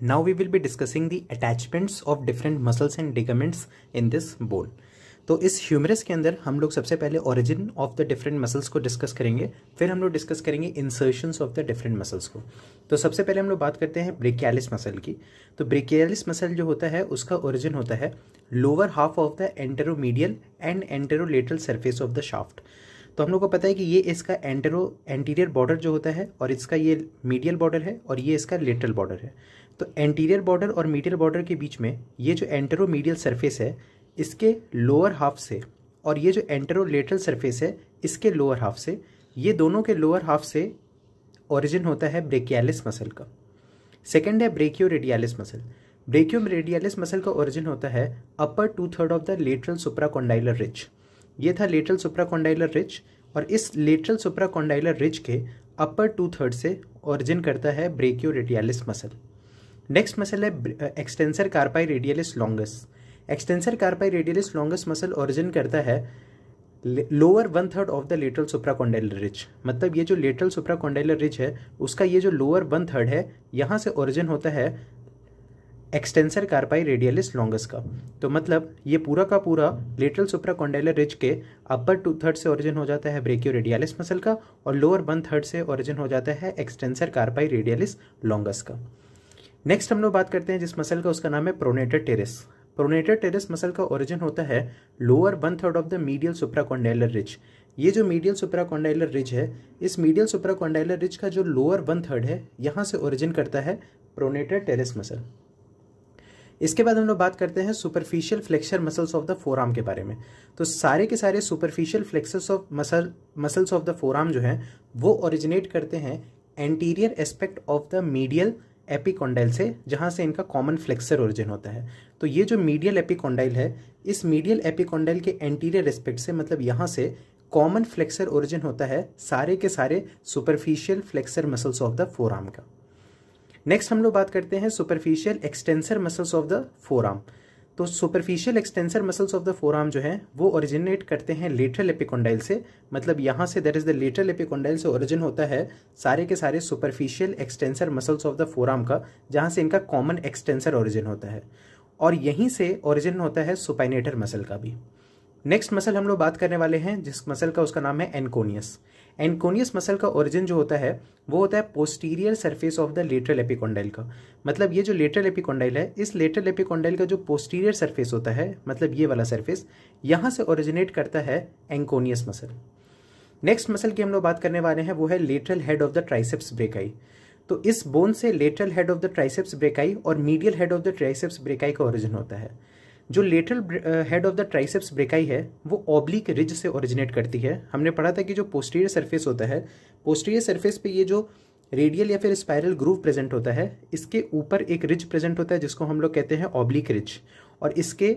Now we will be discussing the attachments of different muscles and ligaments in this bone. तो इस humerus के अंदर हम लोग सबसे पहले origin of the different muscles को डिस्कस करेंगे फिर हम लोग डिस्कस करेंगे insertions of the different muscles को तो सबसे पहले हम लोग बात करते हैं ब्रिकियालिस मसल की तो ब्रिकियालिस मसल जो होता है उसका ओरिजिन होता है lower half of the anteromedial and anterolateral surface of the shaft तो हम लोग को पता है कि ये इसका एंटेरो एंटीरियर बॉर्डर जो होता है और इसका ये मीडियल बॉर्डर है और ये इसका लेटरल बॉर्डर है तो एंटीरियर बॉर्डर और मीडियल बॉर्डर के बीच में ये जो एंटेरो मीडियल सरफेस है इसके लोअर हाफ से और ये जो एंटेरो लेटरल सरफेस है इसके लोअर हाफ से ये दोनों के लोअर हाफ से ओरिजिन होता है ब्रेकियालिस मसल का सेकेंड है brachioradialis muscle brachioradialis muscle का ओरिजिन होता है upper two third of the lateral supracondylar ridge ये था लेटरल सुप्राकोंडाइलर रिज और इस लेटरल सुप्राकोंडाइलर रिज के अपर टू थर्ड से ऑरिजिन करता है brachioradialis muscle next muscle है extensor carpi radialis longus extensor carpi radialis longus muscle origin करता है lower one third of the lateral supracondylar ridge मतलब ये जो लेटरल सुप्राकोंडाइलर रिज है उसका ये जो लोअर वन थर्ड है यहाँ से ओरिजिन होता है एक्सटेंसर कार्पाई रेडियलिस लॉन्गस का तो मतलब ये पूरा का पूरा लेटरल सुप्राकोंडाइलर रिज के अपर टू थर्ड से ओरिजिन हो जाता है ब्रेकियो रेडियलिस मसल का और लोअर वन थर्ड से ओरिजिन हो जाता है एक्सटेंसर कार्पाई रेडियलिस लॉन्गस का नेक्स्ट हम लोग बात करते हैं जिस मसल का उसका नाम है pronator teres pronator teres muscle का ओरिजिन होता है lower one third of the medial supracondylar ridge ये जो मीडियल सुप्राकोंडाइलर रिज है इस मीडियल सुप्राकोंडाइलर रिज का जो लोअर वन थर्ड है यहाँ से ओरिजिन करता है प्रोनेटर टेरिस मसल इसके बाद हम लोग बात करते हैं superficial flexor muscles of the forearm के बारे में तो सारे के सारे superficial flexors of muscle muscles of the forearm जो हैं वो ओरिजिनेट करते हैं anterior aspect of the medial epicondyle से जहाँ से इनका कॉमन फ्लेक्सर ओरिजिन होता है तो ये जो मीडियल एपिकोंडाइल है इस मीडियल एपिकोंडाइल के एंटीरियर एस्पेक्ट से मतलब यहाँ से कॉमन फ्लेक्सर ओरिजिन होता है सारे के सारे superficial flexor muscles of the forearm का नेक्स्ट हम लोग बात करते हैं superficial extensor muscles of the forearm तो superficial extensor muscles of the forearm जो है वो ओरिजिनेट करते हैं लेटरल एपिकोंडाइल से मतलब यहाँ से that is the lateral epicondyle से ओरिजिन होता है सारे के सारे superficial extensor muscles of the forearm का जहाँ से इनका कॉमन एक्सटेंसर ओरिजिन होता है और यहीं से ओरिजिन होता है सुपाइनेटर मसल का भी नेक्स्ट मसल हम लोग बात करने वाले हैं जिस मसल का उसका नाम है एनकोनियस एनकोनियस मसल का ओरिजिन जो होता है वो होता है posterior surface of the lateral epicondyle का मतलब ये जो लेटरल एपिकोंडाइल है इस लेटरल एपिकोंडाइल का जो पोस्टीरियर सरफेस होता है मतलब ये वाला सरफेस यहाँ से ओरिजिनेट करता है एनकोनियस मसल नेक्स्ट मसल की हम लोग बात करने वाले हैं वो है lateral head of the triceps brachii तो इस बोन से lateral head of the triceps brachii और medial head of the triceps brachii का ओरिजिन होता है जो lateral head of the triceps brachii है वो ऑब्लिक रिज से ओरिजिनेट करती है हमने पढ़ा था कि जो पोस्टीरियर सरफेस होता है पोस्टीरियर सरफेस पे ये जो रेडियल या फिर स्पायरल ग्रूव प्रेजेंट होता है इसके ऊपर एक रिज प्रेजेंट होता है जिसको हम लोग कहते हैं ऑब्लिक रिज और इसके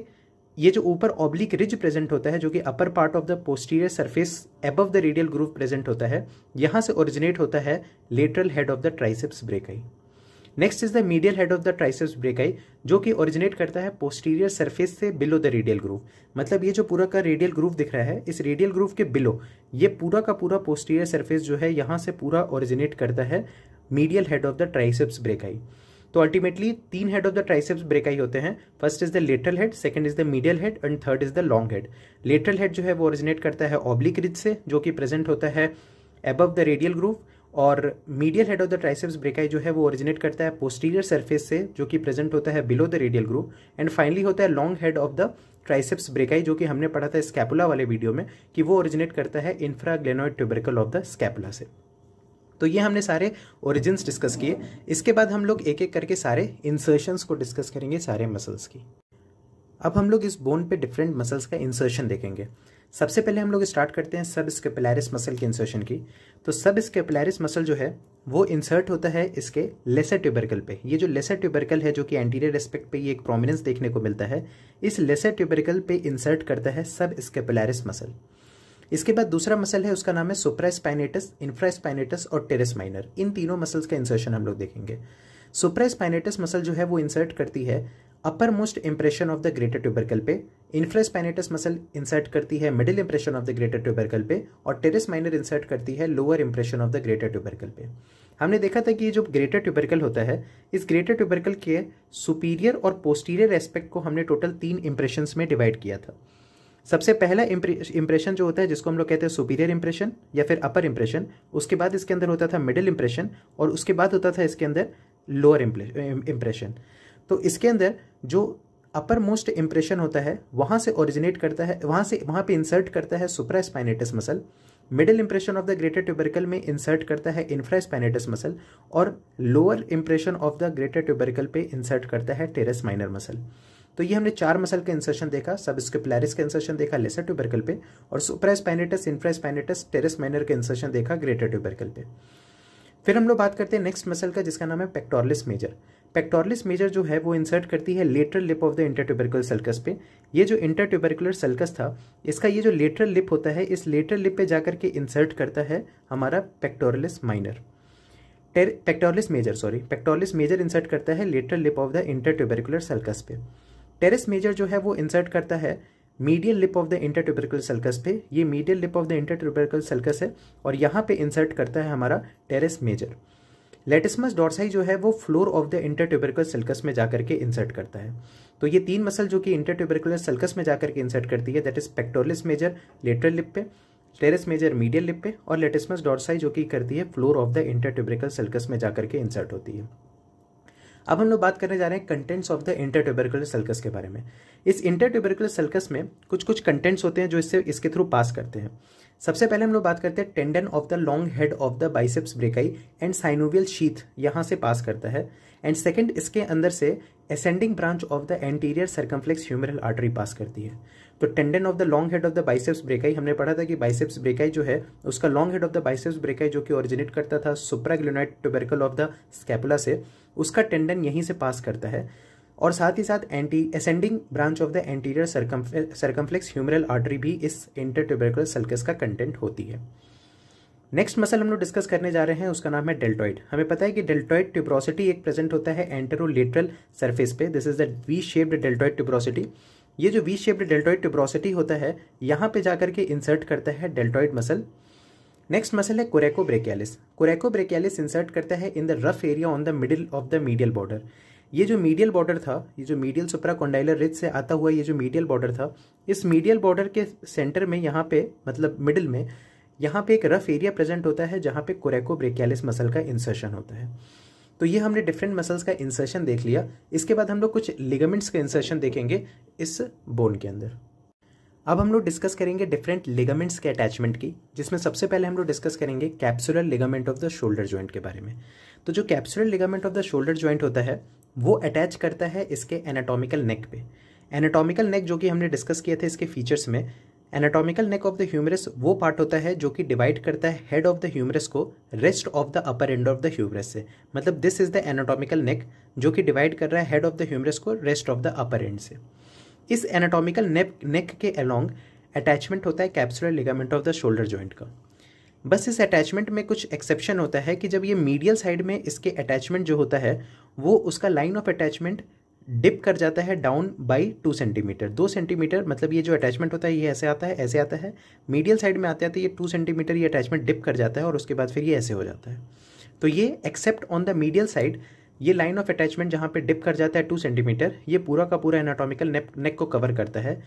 ये जो ऊपर ऑब्लिक रिज प्रेजेंट होता है जो कि upper part of the posterior surface above the radial groove present होता है यहाँ से ओरिजिनेट होता है lateral head of the triceps brachii next is the medial head of the triceps brachii जो कि ओरिजिनेट करता है पोस्टीरियर सरफेस से बिलो द रेडियल ग्रूव मतलब ये जो पूरा का रेडियल ग्रूव दिख रहा है इस रेडियल ग्रूव के बिलो ये पूरा का पूरा पोस्टीरियर सरफेस जो है यहाँ से पूरा ओरिजिनेट करता है medial head of the triceps brachii तो अल्टीमेटली तीन head of the triceps brachii होते हैं first is the lateral head second is the medial head and third is the long head lateral head जो है वो originate करता है oblique ridge से जो कि प्रेजेंट होता है एबव द रेडियल ग्रूव और medial head of the triceps brachii जो है वो ओरिजिनेट करता है पोस्टीरियर सरफेस से जो कि प्रेजेंट होता है below the radial groove and finally होता है long head of the triceps brachii जो कि हमने पढ़ा था स्कैपुला वाले वीडियो में कि वो ओरिजिनेट करता है infraglenoid tubercle of the scapula से तो ये हमने सारे ओरिजिन्स डिस्कस किए इसके बाद हम लोग एक एक करके सारे इंसर्शंस को डिस्कस करेंगे सारे मसल्स की अब हम लोग इस बोन पे डिफरेंट मसल्स का इंसर्शन देखेंगे सबसे पहले हम लोग स्टार्ट करते हैं सब स्केपलैरिस मसल के इंसर्शन की तो सब स्केपलैरिस मसल जो है वो इंसर्ट होता है इसके लेसर ट्यूबरकल पे ये जो लेसर ट्यूबरकल है जो कि एंटीरियर एस्पेक्ट पे ये एक प्रोमिनेंस देखने को मिलता है इस लेसर ट्यूबरकल पे इंसर्ट करता है सब स्केपलैरिस मसल इसके बाद दूसरा मसल है उसका नाम है सुप्रास्पाइनेटस इंफ्रास्पाइनेटस और टेरेस माइनर इन तीनों मसल्स का इंसर्शन हम लोग देखेंगे सुप्रास्पाइनेटस मसल जो है वो इंसर्ट करती है uppermost impression of the greater tubercle पे इन्फ्रेस पैनेटस मसल इंसर्ट करती है middle impression of the greater tubercle पे और टेरिस माइनर इंसर्ट करती है lower impression of the greater tubercle पे हमने देखा था कि ये जो ग्रेटर ट्यूबरकल होता है इस ग्रेटर ट्यूबरकल के सुपीरियर और पोस्टीरियर एस्पेक्ट को हमने टोटल तीन इंप्रेशन में डिवाइड किया था सबसे पहला इंप्रेशन जो होता है जिसको हम लोग कहते हैं सुपीरियर इंप्रेशन या फिर अपर इंप्रेशन उसके बाद इसके अंदर होता था मिडिल इंप्रेशन और उसके बाद होता था इसके अंदर लोअर इंप्रेशन तो इसके अंदर जो अपर मोस्ट इम्प्रेशन होता है वहाँ से ओरिजिनेट करता है वहाँ से वहाँ पे इंसर्ट करता है supraspinatus muscle middle impression of the greater tubercle में इंसर्ट करता है इन्फ्रा स्पाइनेटिस मसल और lower impression of the greater tubercle पे इंसर्ट करता है टेरेस माइनर मसल तो ये हमने चार मसल का इंसर्शन देखा सब स्किपलैरिस का इंसर्शन देखा लेसर ट्यूबरकल पे और supraspinatus infraspinatus teres minor का इंसर्शन देखा ग्रेटर ट्यूबरकल पे फिर हम लोग बात करते हैं नेक्स्ट मसल का जिसका नाम है पेक्टोरलिस मेजर पेक्टोरलिस मेजर जो है वो इंसर्ट करती है lateral lip of the intertubercular sulcus पे ये जो इंटरट्यूबरकुलर सल्कस था इसका ये जो लेटरल लिप होता है इस लेटरल लिप पे जाकर के इंसर्ट करता है हमारा pectoralis minor pectoralis major sorry pectoralis major insert करता है lateral lip of the intertubercular sulcus पे टेरिस मेजर जो है वो इंसर्ट करता है medial lip of the intertubercular sulcus पे ये medial lip of the intertubercular sulcus है और यहाँ पे इंसर्ट करता है हमारा टेरिस मेजर लेटिसमस डॉर्साई जो है वो floor of the intertubercular sulcus में जाकर के इंसर्ट करता है तो ये तीन मसल जो कि इंटरट्यूबरकुलर सल्कस में जाकर के इंसर्ट करती है that is pectoralis major lateral lip पे टेरिस मेजर मीडियल लिप पे और लेटिसमस डॉर्साई जो कि करती है floor of the intertubercular sulcus में जाकर के इंसर्ट होती है अब हम लोग बात करने जा रहे हैं contents of the intertubercular sulcus के बारे में इस इंटरट्यूबरकुलर सल्कस में कुछ कुछ कंटेंट्स होते हैं जो इससे इसके थ्रू पास करते हैं सबसे पहले हम लोग बात करते हैं tendon of the long head of the biceps brachii and synovial sheath यहाँ से पास करता है एंड सेकंड इसके अंदर से ascending branch of the anterior circumflex humeral artery pass करती है तो tendon of the long head of the biceps brachii हमने पढ़ा था कि बाइसेप्स ब्रेकाई जो है उसका long head of the biceps brachii जो कि ओरिजिनेट करता था supraglenoid tubercle of the scapula से उसका टेंडन यहीं से पास करता है और साथ ही साथ anti ascending branch of the anterior circumflex humeral artery भी इस इंटरट्यूबरकुलर सल्कस का कंटेंट होती है नेक्स्ट मसल हम लोग डिस्कस करने जा रहे हैं उसका नाम है डेल्टॉइड हमें पता है कि डेल्टॉइड ट्यूब्रोसिटी एक प्रेजेंट होता है एंटरोलेटरल सरफेस पे this is the V shaped deltoid tuberosity ये जो वी शेप्ड डेल्टॉइड ट्यूब्रोसिटी होता है यहाँ पे जाकर के इंसर्ट करता है डेल्टॉइड मसल नेक्स्ट मसल है coracobrachialis coracobrachialis insert करता है in the rough area on the middle of the medial border ये जो मीडियल बॉर्डर था ये जो मीडियल सुप्राकोंडाइलर रिज से आता हुआ ये जो मीडियल बॉर्डर था इस मीडियल बॉर्डर के सेंटर में यहाँ पे मतलब मिडिल में यहाँ पे एक रफ एरिया प्रेजेंट होता है जहाँ पे कोरेको ब्रेकियालिस मसल का इंसर्शन होता है तो ये हमने डिफरेंट मसल्स का इंसर्शन देख लिया इसके बाद हम लोग कुछ लिगामेंट्स का इंसर्शन देखेंगे इस बोन के अंदर अब हम लोग डिस्कस करेंगे डिफरेंट लिगामेंट्स के अटैचमेंट की जिसमें सबसे पहले हम लोग डिस्कस करेंगे capsular ligament of the shoulder joint के बारे में तो जो capsular ligament of the shoulder joint होता है वो अटैच करता है इसके एनाटॉमिकल नेक पे एनाटॉमिकल नेक जो कि हमने डिस्कस किए थे इसके फीचर्स में anatomical neck of the humerus वो पार्ट होता है जो कि डिवाइड करता है हेड ऑफ द ह्यूमरस को rest of the upper end of the humerus से मतलब this is the anatomical neck जो कि डिवाइड कर रहा है हेड ऑफ द ह्यूमरस को rest of the upper end से इस एनाटॉमिकल नेक के अलॉन्ग अटैचमेंट होता है capsular ligament of the shoulder joint का बस इस अटैचमेंट में कुछ एक्सेप्शन होता है कि जब ये मीडियल साइड में इसके अटैचमेंट जो होता है वो उसका लाइन ऑफ अटैचमेंट डिप कर जाता है डाउन बाई टू सेंटीमीटर दो सेंटीमीटर मतलब ये जो अटैचमेंट होता है ये ऐसे आता है ऐसे आता है मीडियल साइड में आते आते ये टू सेंटीमीटर ये अटैचमेंट डिप कर जाता है और उसके बाद फिर ये ऐसे हो जाता है तो ये except on the medial side ये लाइन ऑफ अटैचमेंट जहाँ पे डिप कर जाता है टू सेंटीमीटर ये पूरा का पूरा एनाटॉमिकल नेक को कवर करता है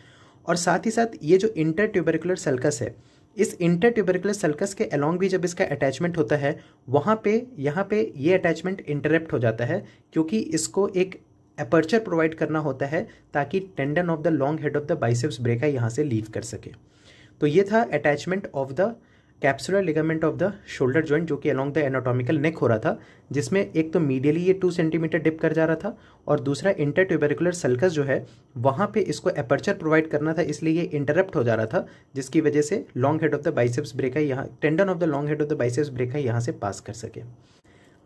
और साथ ही साथ ये जो इंटर ट्यूबरकुलर सल्कस है इस इंटर ट्यूबरकुलर सल्कस के अलॉन्ग भी जब इसका अटैचमेंट होता है वहाँ पे यहाँ पे ये अटैचमेंट इंटरप्ट हो जाता है क्योंकि इसको एक अपर्चर प्रोवाइड करना होता है ताकि tendon of the long head of the biceps brachii यहाँ से लीव कर सके तो ये था attachment of the capsular ligament of the shoulder joint जो कि अलोंग द एनाटॉमिकल नेक हो रहा था जिसमें एक तो मीडियली ये टू सेंटीमीटर डिप कर जा रहा था और दूसरा इंटर ट्यूबेरिकुलर सल्कस जो है वहाँ पे इसको अपर्चर प्रोवाइड करना था इसलिए ये इंटरप्ट हो जा रहा था जिसकी वजह से long head of the biceps brachii यहाँ tendon of the long head of the biceps brachii यहाँ से पास कर सके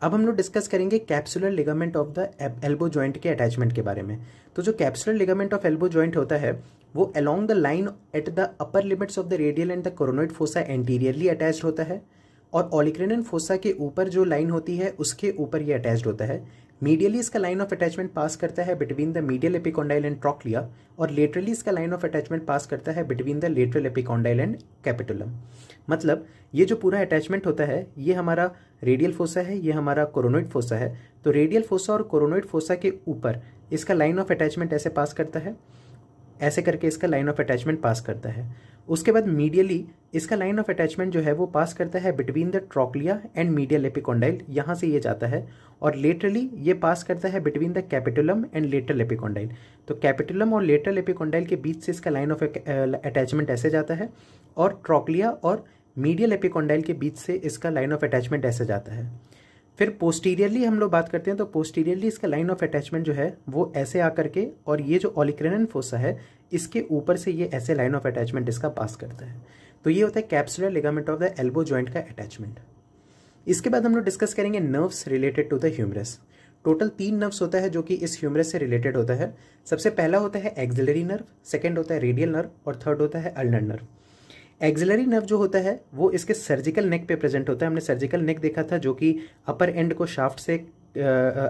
अब हम लोग डिस्कस करेंगे capsular ligament of the elbow joint के अटैचमेंट के बारे में तो जो capsular ligament of elbow joint होता है वो along the line at the upper limits of the radial and the coronoid fossa anteriorly attached होता है और ऑलिक्रेनन फोसा के ऊपर जो लाइन होती है उसके ऊपर ये अटैच्ड होता है मीडियली इसका लाइन ऑफ अटैचमेंट पास करता है between the medial epicondyle and trochlea और लेटरली इसका लाइन ऑफ अटैचमेंट पास करता है between the lateral epicondyle and capitulum मतलब ये जो पूरा अटैचमेंट होता है ये हमारा रेडियल फोसा है ये हमारा कोरोनोइड फोसा है तो रेडियल फोसा और कोरोनोइड फोसा के ऊपर इसका लाइन ऑफ अटैचमेंट ऐसे पास करता है ऐसे करके इसका लाइन ऑफ अटैचमेंट पास करता है उसके बाद मीडियली इसका लाइन ऑफ अटैचमेंट जो है वो पास करता है between the trochlea and medial epicondyle यहाँ से ये जाता है और लेटरली ये पास करता है between the capitulum and lateral epicondyle तो कैपिटुलम और लेटरल एपिकोंडाइल के बीच से इसका लाइन ऑफ अटैचमेंट ऐसे जाता है और ट्रोकलिया और मीडियल एपिकोंडाइल के बीच से इसका लाइन ऑफ अटैचमेंट ऐसे जाता है फिर पोस्टीरियरली हम लोग बात करते हैं तो पोस्टीरियरली इसका लाइन ऑफ अटैचमेंट जो है वो ऐसे आ करके और ये जो ऑलिक्रेनन फोसा है इसके ऊपर से ये ऐसे लाइन ऑफ अटैचमेंट इसका पास करता है तो ये होता है capsular ligament of the elbow joint का अटैचमेंट इसके बाद हम लोग डिस्कस करेंगे nerves related to the humerus total तीन नर्व्स होता है जो कि इस ह्यूमरस से रिलेटेड होता है सबसे पहला होता है एक्जिलरी नर्व सेकेंड होता है रेडियल नर्व और थर्ड होता है अल्नर नर्व एक्जिलरी नर्व जो होता है वो इसके सर्जिकल नेक पे प्रेजेंट होता है हमने सर्जिकल नेक देखा था जो कि अपर एंड को शाफ्ट से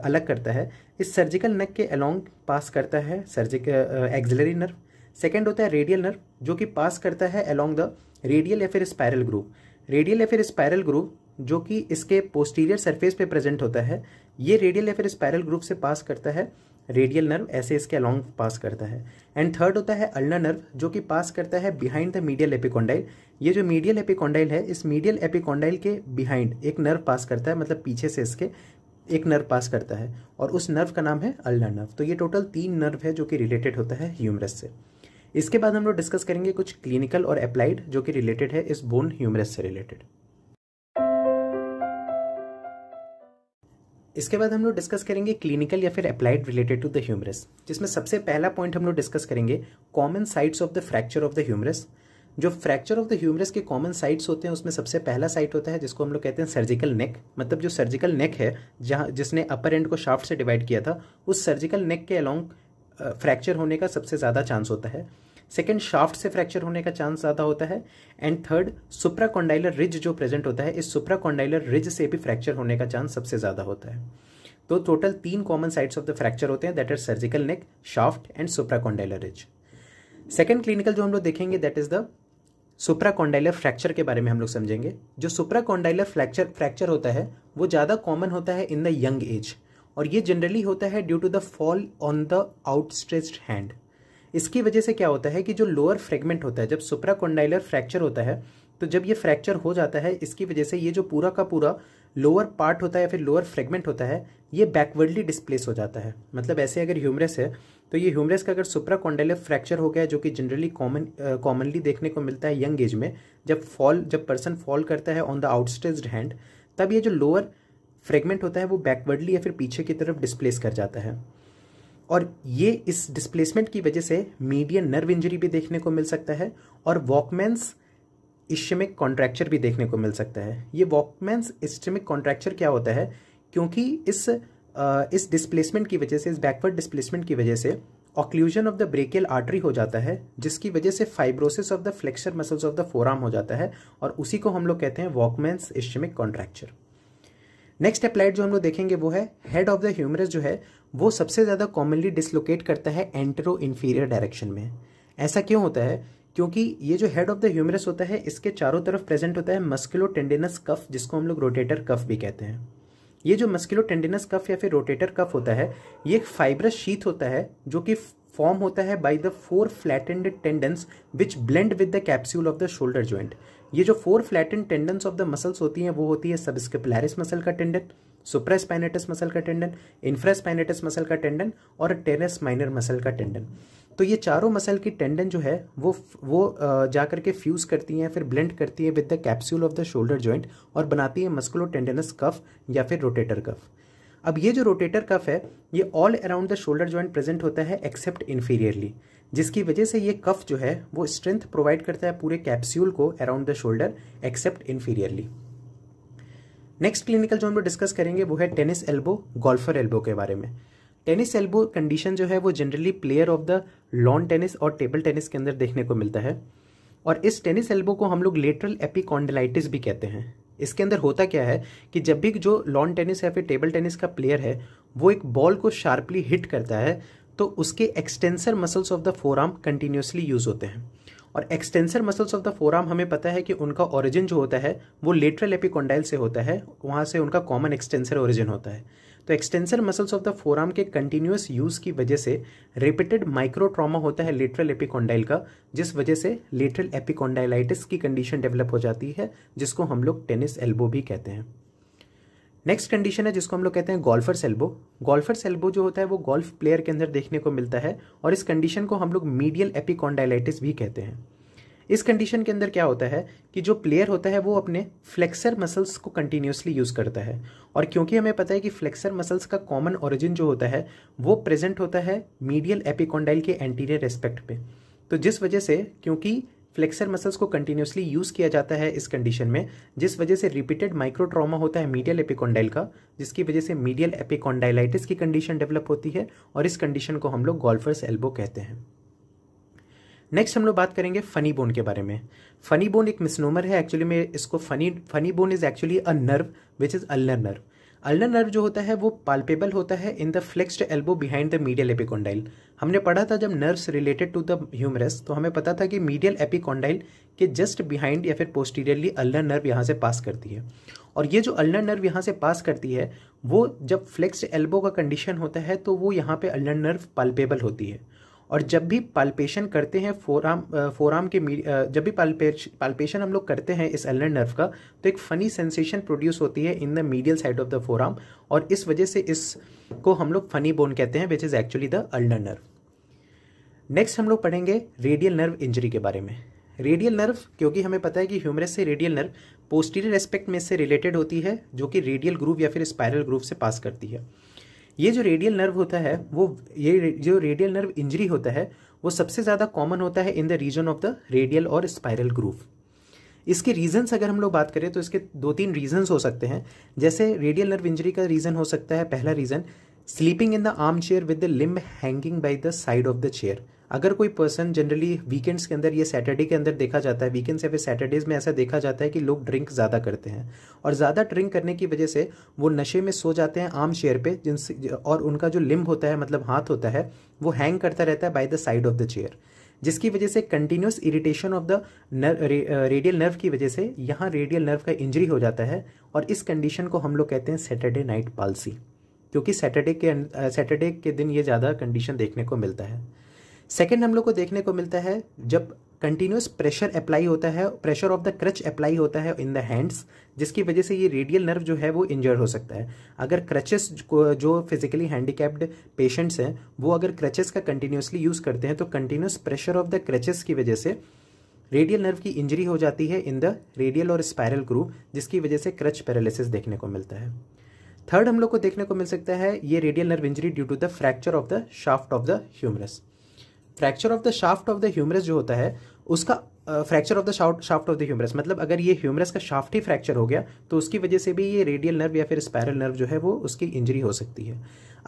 अलग करता है इस सर्जिकल नेक के अलोंग पास करता है सर्जिक एक्जिलरी नर्व सेकेंड होता है रेडियल नर्व जो कि पास करता है अलोंग द रेडियल या फिर स्पायरल ग्रूव रेडियल या फिर स्पायरल ग्रूव जो कि इसके पोस्टीरियर सरफेस पे प्रेजेंट होता है ये रेडियल या फिर स्पायरल ग्रूव से पास करता है रेडियल नर्व ऐसे इसके अलॉन्ग पास करता है एंड थर्ड होता है अल्ना नर्व जो कि पास करता है बिहाइंड द मीडियल एपिकोंडाइल ये जो मीडियल एपिकोंडाइल है इस मीडियल एपिकोंडाइल के बिहाइंड एक नर्व पास करता है मतलब पीछे से इसके एक नर्व पास करता है और उस नर्व का नाम है अल्ना नर्व तो ये टोटल तीन नर्व है जो कि रिलेटेड होता है ह्यूमरस से इसके बाद हम लोग डिस्कस करेंगे कुछ क्लिनिकल और अप्लाइड जो कि रिलेटेड है इस बोन ह्यूमरस से रिलेटेड इसके बाद हम लोग डिस्कस करेंगे क्लिनिकल या फिर applied related to the humerus जिसमें सबसे पहला पॉइंट हम लोग डिस्कस करेंगे common sites of the fracture of the humerus जो फ्रैक्चर ऑफ द ह्यूमरस के कॉमन साइट्स होते हैं उसमें सबसे पहला साइट होता है जिसको हम लोग कहते हैं सर्जिकल नेक मतलब जो सर्जिकल नेक है जहाँ जिसने अपर एंड को शाफ्ट से डिवाइड किया था उस सर्जिकल नेक के अलॉन्ग फ्रैक्चर होने का सबसे ज़्यादा चांस होता है सेकेंड शाफ्ट से फ्रैक्चर होने का चांस ज़्यादा होता है एंड थर्ड सुप्राकोंडाइलर रिज जो प्रेजेंट होता है इस सुप्राकोंडाइलर रिज से भी फ्रैक्चर होने का चांस सबसे ज़्यादा होता है तो टोटल तीन common sides of the fracture होते हैं that is surgical neck shaft and supracondylar ridge second clinical जो हम लोग देखेंगे that is the supracondylar fracture के बारे में हम लोग समझेंगे जो सुप्राकोंडाइलर फ्रैक्चर फ्रैक्चर होता है वो ज़्यादा कॉमन होता है इन द यंग एज और ये जनरली होता है due to the fall on the outstretched hand इसकी वजह से क्या होता है कि जो लोअर फ्रेगमेंट होता है जब सुप्राकोंडाइलर फ्रैक्चर होता है तो जब ये फ्रैक्चर हो जाता है इसकी वजह से ये जो पूरा का पूरा लोअर पार्ट होता है या फिर लोअर फ्रेगमेंट होता है ये बैकवर्डली डिस्प्लेस हो जाता है मतलब ऐसे अगर ह्यूमरस है तो ये ह्यूमरस का अगर सुप्राकोंडाइलर फ्रैक्चर हो गया जो कि जनरली कॉमन कॉमनली देखने को मिलता है यंग एज में जब फॉल जब पर्सन फॉल करता है ऑन द आउटस्टेज हैंड तब ये जो लोअर फ्रेगमेंट होता है वो बैकवर्डली या फिर पीछे की तरफ डिस्प्लेस कर जाता है और ये इस डिस्प्लेसमेंट की वजह से मीडियन नर्व इंजरी भी देखने को मिल सकता है और वॉकमैन्स इश्चमिक कॉन्ट्रैक्चर भी देखने को मिल सकता है ये वॉकमैन्स इश्चमिक कॉन्ट्रैक्चर क्या होता है क्योंकि इस इस डिस्प्लेसमेंट की वजह से इस बैकवर्ड डिस्प्लेसमेंट की वजह से occlusion of the brachial artery हो जाता है जिसकी वजह से fibrosis of the flexor muscles of the forearm हो जाता है और उसी को हम लोग कहते हैं Volkmann's ischaemic contracture next applied जो हम लोग देखेंगे वो है हेड ऑफ द ह्यूमरस जो है वो सबसे ज़्यादा कॉमनली डिसलोकेट करता है एंट्रो इन्फीरियर डायरेक्शन में ऐसा क्यों होता है क्योंकि ये जो हेड ऑफ द ह्यूमरस होता है इसके चारों तरफ प्रेजेंट होता है मस्किलो टेंडेनस कफ जिसको हम लोग रोटेटर कफ भी कहते हैं ये जो मस्किलो टेंडेनस कफ या फिर रोटेटर कफ होता है ये एक फाइब्रस शीथ होता है जो कि फॉर्म होता है by the four flattened tendons which blend with the capsule of the shoulder joint ये जो four flattened tendons of the muscles होती हैं वो होती है सबस्कपलैरिस मसल का टेंडन सुप्रेस पाइनेटिस मसल का टेंडन इन्फ्रेस पाइनेटिस मसल का टेंडन और टेरेस माइनर मसल का टेंडन तो ये चारों मसल की टेंडन जो है वो वो जा करके फ्यूज़ करती हैं फिर ब्लेंड करती है with the capsule of the shoulder joint और बनाती है मस्कुलो टेंडनस कफ या फिर रोटेटर कफ अब ये जो रोटेटर कफ है ये all around the shoulder joint present होता है एक्सेप्ट इन्फीरियरली जिसकी वजह से ये कफ जो है वो स्ट्रेंथ प्रोवाइड करता है पूरे कैप्स्यूल को around the shoulder except inferiorly next clinical जो हम लोग डिस्कस करेंगे वो है टेनिस एल्बो गोल्फर एल्बो के बारे में टेनिस एल्बो कंडीशन जो है वो generally player of the lawn tennis और टेबल टेनिस के अंदर देखने को मिलता है और इस टेनिस एल्बो को हम लोग लेटरल एपिकॉन्डलाइटिस भी कहते हैं इसके अंदर होता क्या है कि जब भी जो लॉन टेनिस या फिर टेबल टेनिस का प्लेयर है वो एक बॉल को शार्पली हिट करता है तो उसके extensor muscles of the forearm continuously use होते हैं और extensor muscles of the forearm हमें पता है कि उनका ओरिजिन जो होता है वो लेटरल एपिकोंडाइल से होता है वहाँ से उनका कॉमन एक्सटेंसर ओरिजिन होता है तो extensor muscles of the forearm के कंटिन्यूस यूज़ की वजह से रिपीटेड माइक्रोट्रामा होता है लेटरल एपिकोंडाइल का जिस वजह से लेटरल एपिकोंडाइलाइटिस की कंडीशन डेवलप हो जाती है जिसको हम लोग टेनिस एल्बो भी कहते हैं नेक्स्ट कंडीशन है जिसको हम लोग कहते हैं गोल्फर सेल्बो गोल्फर सेल्बो जो होता है वो गोल्फ प्लेयर के अंदर देखने को मिलता है और इस कंडीशन को हम लोग मीडियल एपिकॉन्डाइलाइटिस भी कहते हैं इस कंडीशन के अंदर क्या होता है कि जो प्लेयर होता है वो अपने फ्लेक्सर मसल्स को कंटिन्यूसली यूज़ करता है और क्योंकि हमें पता है कि फ्लेक्सर मसल्स का कॉमन ओरिजिन जो होता है वो प्रेजेंट होता है मीडियल एपिकॉन्डाइल के एंटीरियर रेस्पेक्ट पे तो जिस वजह से क्योंकि फ्लेक्सर मसल्स को कंटिन्यूसली यूज़ किया जाता है इस कंडीशन में जिस वजह से रिपीटेड माइक्रोट्रामा होता है मीडियल एपिकोंडाइल का जिसकी वजह से मीडियल एपिकोंडाइलाइटिस की कंडीशन डेवलप होती है और इस कंडीशन को हम लोग गोल्फर्स एल्बो कहते हैं नेक्स्ट हम लोग बात करेंगे फनी बोन के बारे में फनी बोन एक मिसनोमर है एक्चुअली में इसको funny funny bone is actually a nerve which is अल्लर नर्व अल्नर नर्व जो होता है वो पाल्पेबल होता है in the flexed elbow behind the medial epicondyle हमने पढ़ा था जब nerves related to the humerus तो हमें पता था कि मीडियल एपिकोंडाइल के जस्ट बिहाइंड या फिर पोस्टीरियरली अल्नर नर्व यहाँ से पास करती है और ये जो अल्नर नर्व यहाँ से पास करती है वो जब फ्लेक्स्ड एल्बो का कंडीशन होता है तो वो यहाँ पर अल्नर नर्व पाल्पेबल होती है और जब भी पाल्पेशन करते हैं फोराम फोराम के जब भी पाल्पेश पाल्पेशन हम लोग करते हैं इस एलनर नर्व का तो एक फ़नी सेंसेशन प्रोड्यूस होती है in the medial side of the forearm और इस वजह से इसको हम लोग फनी बोन कहते हैं which is actually the ulnar nerve next हम लोग पढ़ेंगे रेडियल नर्व इंजरी के बारे में रेडियल नर्व क्योंकि हमें पता है कि ह्यूमरस से रेडियल नर्व पोस्टीरियर एस्पेक्ट में से रिलेटेड होती है जो कि रेडियल ग्रूव या फिर स्पायरल ग्रूव से पास करती है ये जो रेडियल नर्व होता है वो ये जो रेडियल नर्व इंजरी होता है वो सबसे ज़्यादा कॉमन होता है in the region of the radial और स्पायरल ग्रूव इसके रीजन्स अगर हम लोग बात करें तो इसके दो तीन रीजंस हो सकते हैं जैसे रेडियल नर्व इंजरी का रीज़न हो सकता है पहला reason sleeping in the arm chair with the limb hanging by the side of the chair अगर कोई पर्सन जनरली वीकेंड्स के अंदर या सैटरडे के अंदर देखा जाता है वीकेंड्स या फिर सैटरडेज में ऐसा देखा जाता है कि लोग ड्रिंक ज़्यादा करते हैं और ज़्यादा ड्रिंक करने की वजह से वो नशे में सो जाते हैं आम चेयर पे जिन और उनका जो लिम्ब होता है मतलब हाथ होता है वो हैंग करता रहता है by the side of the chair जिसकी वजह से continuous irritation of the radial nerve की वजह से यहाँ रेडियल नर्व का इंजरी हो जाता है और इस कंडीशन को हम लोग कहते हैं सैटरडे नाइट पालसी क्योंकि सैटरडे के सैटरडे uh, के दिन ये ज़्यादा कंडीशन देखने को मिलता है सेकेंड हम लोग को देखने को मिलता है जब कंटिन्यूस प्रेशर अप्लाई होता है pressure of the crutch apply होता है इन द हैंड्स जिसकी वजह से ये रेडियल नर्व जो है वो इंजर्ड हो सकता है अगर क्रचेस जो फिजिकली हैंडीकैप्ड पेशेंट्स हैं वो अगर क्रचेस का कंटिन्यूसली यूज़ करते हैं तो continuous pressure of the crutches की वजह से रेडियल नर्व की इंजरी हो जाती है इन द रेडियल और स्पायरल ग्रूव जिसकी वजह से क्रच पैरालिसिस देखने को मिलता है थर्ड हम लोग को देखने को मिल सकता है ये radial nerve injury due to the fracture of the shaft of the humerus fracture of the shaft of the humerus जो होता है उसका fracture of the shaft of the humerus मतलब अगर ये ह्यूमरस का शाफ्ट ही फ्रैक्चर हो गया तो उसकी वजह से भी ये रेडियल नर्व या फिर स्पायरल नर्व जो है वो उसकी इंजरी हो सकती है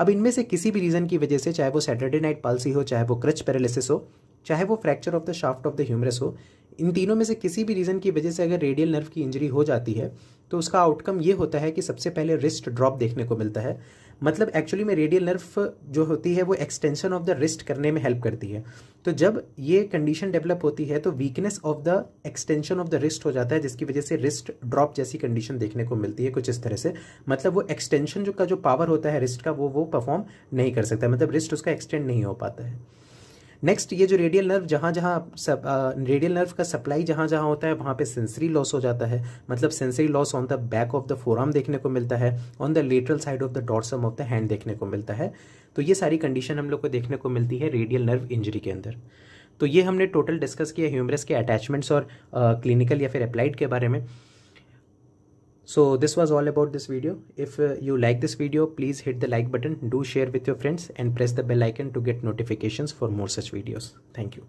अब इनमें से किसी भी रीज़न की वजह से चाहे वो सैटरडे नाइट पालसी हो चाहे वो क्रच पैरालिसिस हो चाहे वो fracture of the shaft of the humerus हो इन तीनों में से किसी भी रीज़न की वजह से अगर रेडियल नर्व की इंजरी हो जाती है तो उसका आउटकम ये होता है कि सबसे पहले रिस्ट ड्रॉप देखने को मिलता है मतलब एक्चुअली में रेडियल नर्व जो होती है वो एक्सटेंशन ऑफ द रिस्ट करने में हेल्प करती है तो जब ये कंडीशन डेवलप होती है तो weakness of the extension of the wrist हो जाता है जिसकी वजह से रिस्ट ड्रॉप जैसी कंडीशन देखने को मिलती है कुछ इस तरह से मतलब वो एक्सटेंशन जो का जो पावर होता है रिस्ट का वो वो परफॉर्म नहीं कर सकता मतलब रिस्ट उसका एक्सटेंड नहीं हो पाता है नेक्स्ट ये जो रेडियल नर्व जहाँ जहाँ रेडियल नर्व का सप्लाई जहाँ जहाँ होता है वहाँ पे सेंसरी लॉस हो जाता है मतलब sensory loss on the back of the forearm देखने को मिलता है on the lateral side of the dorsum of the hand देखने को मिलता है तो ये सारी कंडीशन हम लोग को देखने को मिलती है रेडियल नर्व इंजरी के अंदर तो ये हमने टोटल डिस्कस किया ह्यूमरस के अटैचमेंट्स और क्लिनिकल या फिर अप्लाइड के बारे में so this was all about this video if uh, you like this video please hit the like button do share with your friends and press the bell icon to get notifications for more such videos thank you